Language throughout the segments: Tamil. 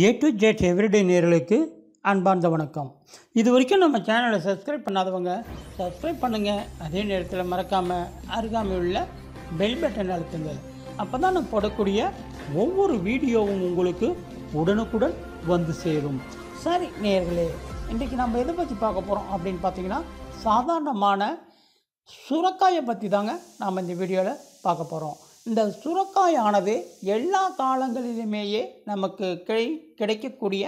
ஏ டு ஜெட் எவ்ரிடே நேர்களுக்கு அன்பார்ந்த வணக்கம் இது வரைக்கும் நம்ம சேனலை சப்ஸ்கிரைப் பண்ணாதவங்க சப்ஸ்கிரைப் பண்ணுங்கள் அதே நேரத்தில் மறக்காமல் அருகாமல் உள்ள பெல் பட்டன் அழுத்துங்க அப்போ தான் நான் போடக்கூடிய ஒவ்வொரு வீடியோவும் உங்களுக்கு உடனுக்குடன் வந்து சேரும் சரி நேர்களே இன்றைக்கி நம்ம எதை பற்றி பார்க்க போகிறோம் அப்படின்னு பார்த்தீங்கன்னா சாதாரணமான சுரக்காயை பற்றி தாங்க நாம் இந்த வீடியோவில் பார்க்க போகிறோம் இந்த சுரக்காயானது எல்லா காலங்களிலுமேயே நமக்கு கிடை கிடைக்கக்கூடிய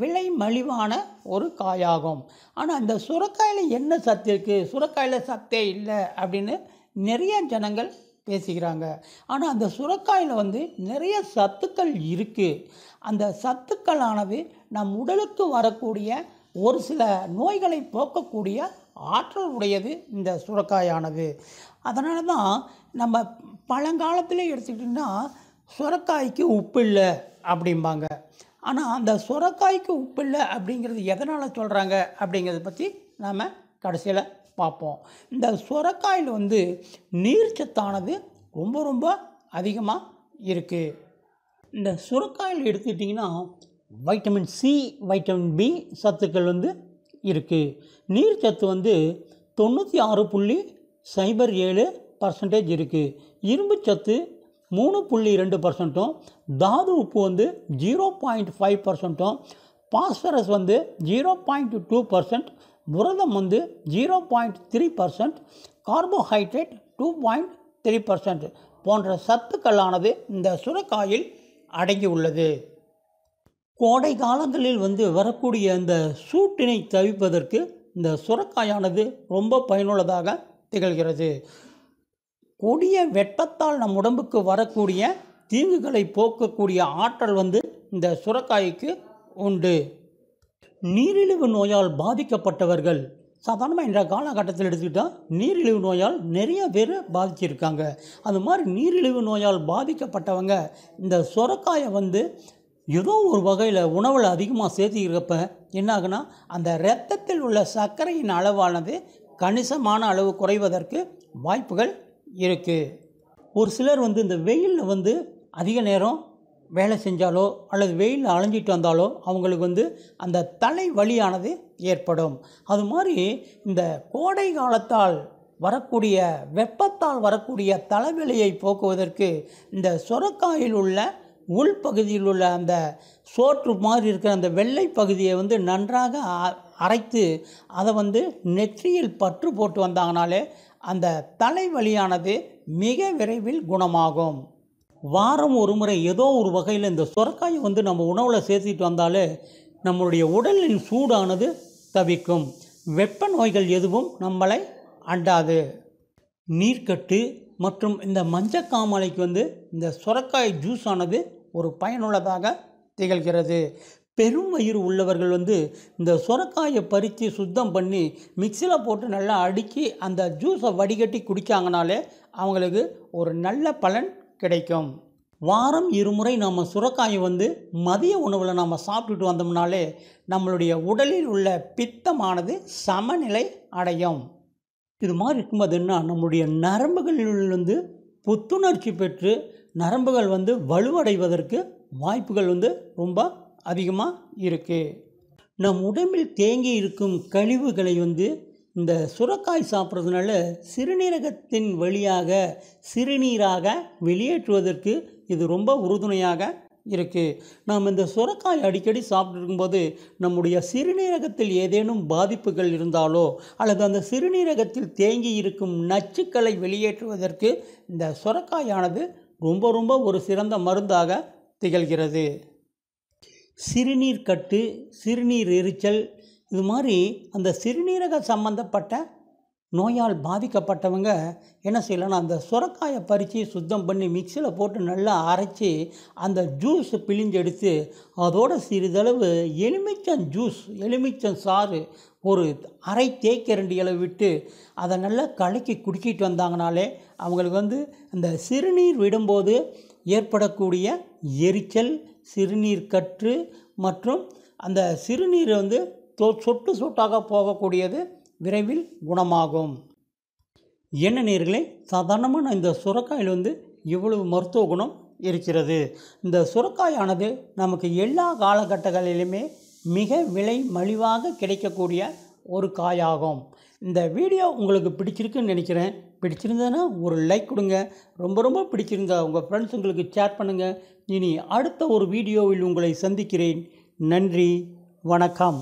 விலை மலிவான ஒரு காயாகும் ஆனால் இந்த சுரக்காயில் என்ன சத்து இருக்குது சுரக்காயில் சத்தே இல்லை அப்படின்னு நிறைய ஜனங்கள் பேசிக்கிறாங்க ஆனால் அந்த சுரக்காயில் வந்து நிறைய சத்துக்கள் இருக்குது அந்த சத்துக்களானது நம் உடலுக்கு வரக்கூடிய ஒரு சில நோய்களை போக்கக்கூடிய ஆற்றல் உடையது இந்த சுரக்காயானது அதனால தான் நம்ம பழங்காலத்தில் எடுத்துக்கிட்டிங்கன்னா சுரக்காய்க்கு உப்பு இல்லை அப்படிம்பாங்க ஆனால் அந்த சுரக்காய்க்கு உப்பு இல்லை அப்படிங்கிறது எதனால் சொல்கிறாங்க அப்படிங்கிறத பற்றி நாம் கடைசியில் பார்ப்போம் இந்த சுரக்காயில் வந்து நீர்ச்சத்தானது ரொம்ப ரொம்ப அதிகமாக இருக்குது இந்த சுரக்காயில் எடுத்துக்கிட்டிங்கன்னா வைட்டமின் சி வைட்டமின் பி சத்துக்கள் வந்து இருக்குது நீர் சத்து வந்து தொண்ணூற்றி ஆறு புள்ளி சைபர் ஏழு பர்சன்டேஜ் இருக்குது இரும்பு சத்து மூணு புள்ளி ரெண்டு பர்சன்ட்டும் தாது உப்பு வந்து ஜீரோ பாயிண்ட் ஃபைவ் பர்சன்ட்டும் பாஸ்பரஸ் வந்து ஜீரோ பாயிண்ட் டூ பர்சன்ட் புரதம் வந்து zero point three percent carbohydrate two point three percent போன்ற சத்துக்களானது இந்த சுரக்காயில் அடங்கி உள்ளது கோடை காலங்களில் வந்து வரக்கூடிய அந்த சூட்டினை தவிப்பதற்கு இந்த சுரக்காயானது ரொம்ப பயனுள்ளதாக திகழ்கிறது கொடிய வெப்பத்தால் நம் உடம்புக்கு வரக்கூடிய தீங்குகளை போக்கக்கூடிய ஆற்றல் வந்து இந்த சுரக்காய்க்கு உண்டு நீரிழிவு நோயால் பாதிக்கப்பட்டவர்கள் சாதாரணமாக இந்த காலகட்டத்தில் எடுத்துக்கிட்டால் நீரிழிவு நோயால் நிறைய பேர் பாதிச்சிருக்காங்க அது மாதிரி நீரிழிவு நோயால் பாதிக்கப்பட்டவங்க இந்த சுரக்காயை வந்து ஏதோ ஒரு வகையில் உணவில் அதிகமாக சேர்த்திக்கிறப்ப என்ன ஆகுனா அந்த இரத்தத்தில் உள்ள சர்க்கரையின் அளவானது கணிசமான அளவு குறைவதற்கு வாய்ப்புகள் இருக்குது ஒரு சிலர் வந்து இந்த வெயிலில் வந்து அதிக நேரம் வேலை செஞ்சாலோ அல்லது வெயிலில் அலைஞ்சிட்டு வந்தாலோ அவங்களுக்கு வந்து அந்த தலை வலியானது ஏற்படும் அது மாதிரி இந்த கோடை காலத்தால் வரக்கூடிய வெப்பத்தால் வரக்கூடிய தலைவலியை போக்குவதற்கு இந்த சுரக்காயில் உள்ள உள்பகுதியில் உள்ள அந்த சோற்று மாதிரி இருக்கிற அந்த வெள்ளை பகுதியை வந்து நன்றாக அரைத்து அதை வந்து நெற்றியில் பற்று போட்டு வந்தாங்கனாலே அந்த தலைவலியானது மிக விரைவில் குணமாகும் வாரம் ஒரு முறை ஏதோ ஒரு வகையில் இந்த சுரக்காயை வந்து நம்ம உணவில் சேர்த்துட்டு வந்தாலே நம்மளுடைய உடலின் சூடானது தவிக்கும் வெப்ப நோய்கள் எதுவும் நம்மளை அண்டாது நீர்க்கட்டு மற்றும் இந்த மஞ்சக்காமலைக்கு வந்து இந்த சுரக்காய் ஜூஸ் ஆனது ஒரு பயனுள்ளதாக திகழ்கிறது பெரும் வயிறு உள்ளவர்கள் வந்து இந்த சுரக்காயை பறித்து சுத்தம் பண்ணி மிக்சியில் போட்டு நல்லா அடுக்கி அந்த ஜூஸை வடிகட்டி குடிக்காங்கனாலே அவங்களுக்கு ஒரு நல்ல பலன் கிடைக்கும் வாரம் இருமுறை நம்ம சுரக்காயை வந்து மதிய உணவில் நாம் சாப்பிட்டுட்டு வந்தோம்னாலே நம்மளுடைய உடலில் உள்ள பித்தமானது சமநிலை அடையும் இது மாதிரி இருக்கும்போது என்ன நம்முடைய நரம்புகளிலிருந்து புத்துணர்ச்சி பெற்று நரம்புகள் வந்து வலுவடைவதற்கு வாய்ப்புகள் வந்து ரொம்ப அதிகமாக இருக்குது நம் உடம்பில் தேங்கி இருக்கும் கழிவுகளை வந்து இந்த சுரக்காய் சாப்பிட்றதுனால சிறுநீரகத்தின் வழியாக சிறுநீராக வெளியேற்றுவதற்கு இது ரொம்ப உறுதுணையாக இருக்குது நாம் இந்த சுரக்காய் அடிக்கடி சாப்பிட்ருக்கும்போது நம்முடைய சிறுநீரகத்தில் ஏதேனும் பாதிப்புகள் இருந்தாலோ அல்லது அந்த சிறுநீரகத்தில் தேங்கி இருக்கும் நச்சுக்களை வெளியேற்றுவதற்கு இந்த சுரக்காயானது ரொம்ப ரொம்ப ஒரு சிறந்த மருந்தாக திகழ்கிறது சிறுநீர் கட்டு சிறுநீர் எரிச்சல் இது மாதிரி அந்த சிறுநீரக சம்பந்தப்பட்ட நோயால் பாதிக்கப்பட்டவங்க என்ன செய்யலாம் அந்த சுரக்காயை பறித்து சுத்தம் பண்ணி மிக்சியில் போட்டு நல்லா அரைச்சி அந்த ஜூஸ் பிழிஞ்செடுத்து அதோட சிறிதளவு எலுமிச்சம் ஜூஸ் எலுமிச்சம் சாறு ஒரு அரை தேக்கரண்டி விட்டு அதை நல்லா கலக்கி குடிக்கிட்டு வந்தாங்கனாலே அவங்களுக்கு வந்து அந்த சிறுநீர் விடும்போது ஏற்படக்கூடிய எரிச்சல் சிறுநீர் கற்று மற்றும் அந்த சிறுநீர் வந்து தொ சொட்டு சொட்டாக போகக்கூடியது விரைவில் குணமாகும் என்ன நேர்களே சாதாரணமாக இந்த சுரக்காயில் வந்து இவ்வளவு மருத்துவ குணம் இருக்கிறது இந்த சுரக்காயானது நமக்கு எல்லா காலகட்டங்களிலுமே மிக விலை மலிவாக கிடைக்கக்கூடிய ஒரு காயாகும் இந்த வீடியோ உங்களுக்கு பிடிச்சிருக்குன்னு நினைக்கிறேன் பிடிச்சிருந்ததுன்னா ஒரு லைக் கொடுங்க ரொம்ப ரொம்ப பிடிச்சிருந்தா உங்கள் ஃப்ரெண்ட்ஸ் உங்களுக்கு ஷேர் பண்ணுங்கள் இனி அடுத்த ஒரு வீடியோவில் உங்களை சந்திக்கிறேன் நன்றி வணக்கம்